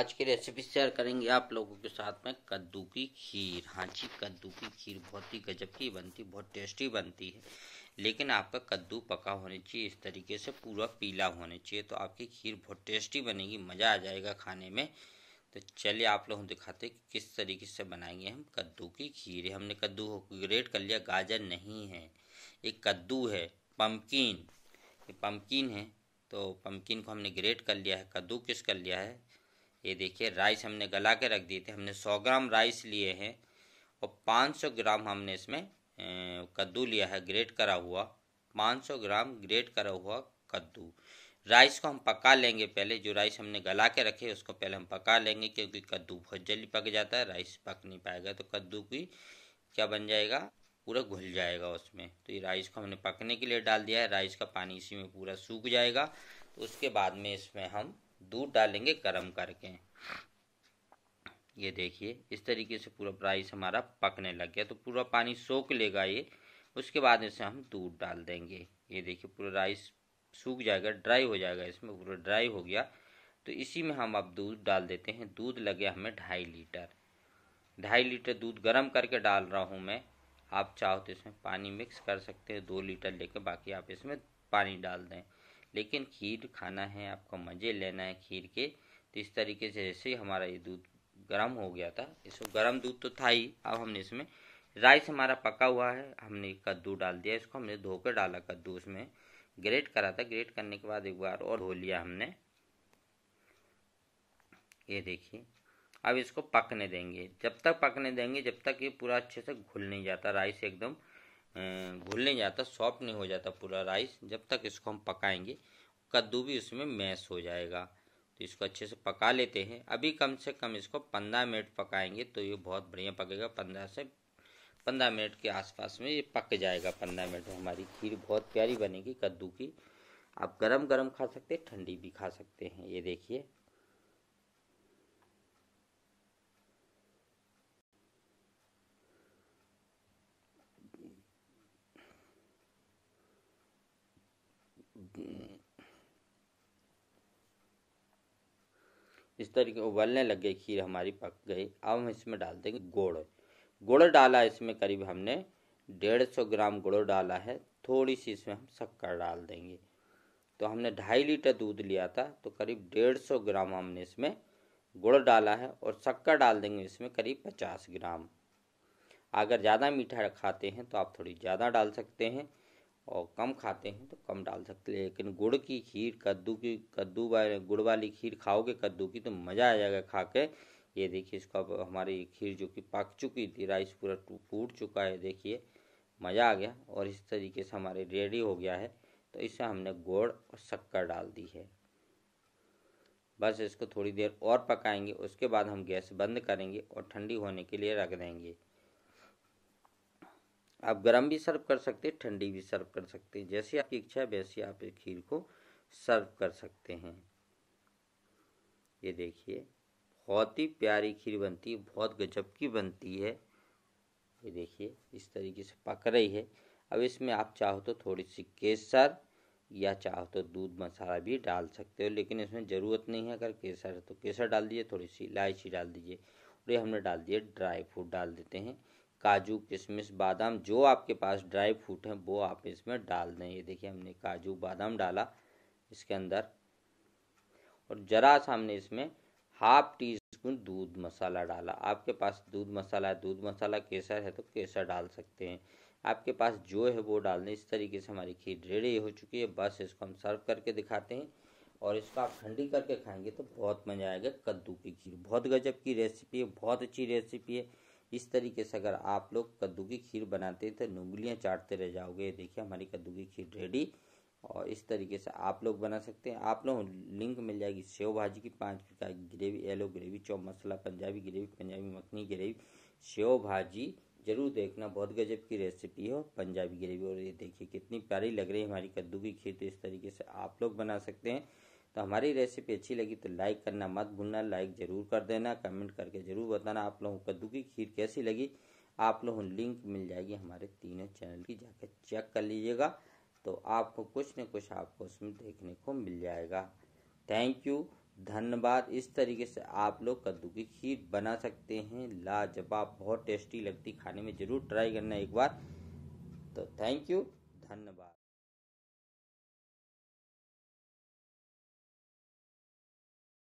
आज की recipe share करेंगे आप लोगों के साथ में कद्दू की खीर हाँ जी कद्दू की खीर बहुत ही गजब की बनती बहुत टेस्टी बनती है लेकिन आपका कद्दू पका होना चाहिए इस तरीके से पूरा पीला होने चाहिए तो आपकी खीर बहुत टेस्टी बनेगी मज़ा आ जाएगा खाने में तो चलिए आप लोगों दिखाते कि किस तरीके से बनाएंगे हम कद्दू की खीर हमने कद्दू को ग्रेट कर लिया गाजर नहीं है एक कद्दू है पम्पकिन ये पम्पकिन है तो पम्पकिन को हमने ग्रेट कर लिया है कद्दू किस कर लिया है ये देखिए राइस हमने गला के रख दिए थे हमने 100 ग्राम राइस लिए हैं और 500 ग्राम हमने इसमें कद्दू लिया है ग्रेट करा हुआ 500 ग्राम ग्रेट करा हुआ कद्दू राइस को हम पका लेंगे पहले जो राइस हमने गला के रखे उसको पहले हम पका लेंगे क्योंकि कद्दू बहुत जल्दी पक जाता है राइस पक नहीं पाएगा तो कद्दू की क्या बन जाएगा पूरा घुल जाएगा उसमें तो ये राइस को हमने पकने के लिए डाल दिया है राइस का पानी इसी में पूरा सूख जाएगा तो उसके बाद में इसमें हम दूध डालेंगे गर्म करके ये देखिए इस तरीके से पूरा राइस हमारा पकने लग गया तो पूरा पानी सोख लेगा ये उसके बाद इसे हम दूध डाल देंगे ये देखिए पूरा राइस सूख जाएगा ड्राई हो जाएगा इसमें पूरा ड्राई हो गया तो इसी में हम अब दूध डाल देते हैं दूध लगे हमें ढाई लीटर ढाई लीटर दूध गर्म करके डाल रहा हूँ मैं आप चाहो तो इसमें पानी मिक्स कर सकते हैं दो लीटर लेकर बाकी आप इसमें पानी डाल दें लेकिन खीर खाना है आपको मज़े लेना है खीर के तो इस तरीके से जैसे हमारा ये दूध गर्म हो गया था इसको गर्म दूध तो था ही अब हमने इसमें राइस हमारा पका हुआ है हमने कद्दू डाल दिया इसको हमने धो कर डाला कद्दू उसमें ग्रेट करा था ग्रेट करने के बाद एक बार और धो लिया हमने ये देखिए अब इसको पकने देंगे जब तक पकने देंगे जब तक ये पूरा अच्छे से घुल नहीं जाता राइस एकदम अं, भूल नहीं जाता सॉफ्ट नहीं हो जाता पूरा राइस जब तक इसको हम पकाएंगे कद्दू भी उसमें मैश हो जाएगा तो इसको अच्छे से पका लेते हैं अभी कम से कम इसको पंद्रह मिनट पकाएंगे तो ये बहुत बढ़िया पकेगा पंद्रह से पंद्रह मिनट के आसपास में ये पक जाएगा पंद्रह मिनट में हमारी खीर बहुत प्यारी बनेगी कद्दू की आप गरम गरम खा सकते हैं ठंडी भी खा सकते हैं ये देखिए इस तरीके उबलने लग गई खीर हमारी पक गई अब हम इसमें डाल देंगे गुड़ गुड़ डाला इसमें करीब हमने डेढ़ सौ ग्राम गुड़ डाला है थोड़ी सी इसमें हम शक्कर डाल देंगे तो हमने ढाई लीटर दूध लिया था तो करीब डेढ़ सौ ग्राम हमने इसमें गुड़ डाला है और शक्कर डाल देंगे इसमें करीब पचास ग्राम अगर ज़्यादा मीठा खाते हैं तो आप थोड़ी ज़्यादा डाल सकते हैं और कम खाते हैं तो कम डाल सकते हैं लेकिन गुड़ की खीर कद्दू की कद्दू वाले गुड़ वाली खीर खाओगे कद्दू की तो मज़ा आ जाएगा खा के ये देखिए इसका हमारी खीर जो कि पक चुकी थी राइस पूरा फूट चुका है देखिए मज़ा आ गया और इस तरीके से हमारे रेडी हो गया है तो इसे हमने गुड़ और शक्कर डाल दी है बस इसको थोड़ी देर और पकाएंगे उसके बाद हम गैस बंद करेंगे और ठंडी होने के लिए रख देंगे आप गर्म भी सर्व कर सकते ठंडी भी सर्व कर सकते जैसी आपकी इच्छा है वैसी आप इस खीर को सर्व कर सकते हैं ये देखिए बहुत ही प्यारी खीर बनती है बहुत गजब की बनती है ये देखिए इस तरीके से पक रही है अब इसमें आप चाहो तो थोड़ी सी केसर या चाहो तो दूध मसाला भी डाल सकते हो लेकिन इसमें ज़रूरत नहीं है अगर केसर तो केसर डाल दीजिए थोड़ी सी इलायची डाल दीजिए और ये हमने डाल दिए ड्राई फ्रूट डाल देते हैं काजू किशमिश बादाम जो आपके पास ड्राई फ्रूट हैं वो आप इसमें डाल दें ये देखिए हमने काजू बादाम डाला इसके अंदर और ज़रा सा हमने इसमें हाफ टी स्पून दूध मसाला डाला आपके पास दूध मसाला है दूध मसाला केसर है तो केसर डाल सकते हैं आपके पास जो है वो डाल दें इस तरीके से हमारी खीर रेडी हो चुकी है बस इसको हम सर्व करके दिखाते हैं और इसको आप ठंडी करके खाएंगे तो बहुत मज़ा आएगा कद्दू की खीर बहुत गजब की रेसिपी है बहुत अच्छी रेसिपी है इस तरीके से अगर आप लोग कद्दू की खीर बनाते हैं तो उंगलियाँ चाटते रह जाओगे देखिए हमारी कद्दू की खीर रेडी और इस तरीके से आप लोग बना सकते हैं आप लोग लिंक मिल जाएगी सेव भाजी की पांच प्रकार की ग्रेवी येलो ग्रेवी चौ मसाला पंजाबी ग्रेवी पंजाबी मखनी ग्रेवी सेव भाजी जरूर देखना बहुत गजब की रेसिपी है और पंजाबी ग्रेवी और ये देखिए कितनी प्यारी लग रही है हमारी कद्दू की खीर तो इस तरीके से आप लोग बना सकते हैं तो हमारी रेसिपी अच्छी लगी तो लाइक करना मत भूलना लाइक ज़रूर कर देना कमेंट करके ज़रूर बताना आप लोगों को कद्दू की खीर कैसी लगी आप लोगों लिंक मिल जाएगी हमारे तीनों चैनल की जाकर चेक कर लीजिएगा तो आपको कुछ न कुछ आपको उसमें देखने को मिल जाएगा थैंक यू धन्यवाद इस तरीके से आप लोग कद्दू की खीर बना सकते हैं लाजवाब बहुत टेस्टी लगती खाने में ज़रूर ट्राई करना एक बार तो थैंक यू धन्यवाद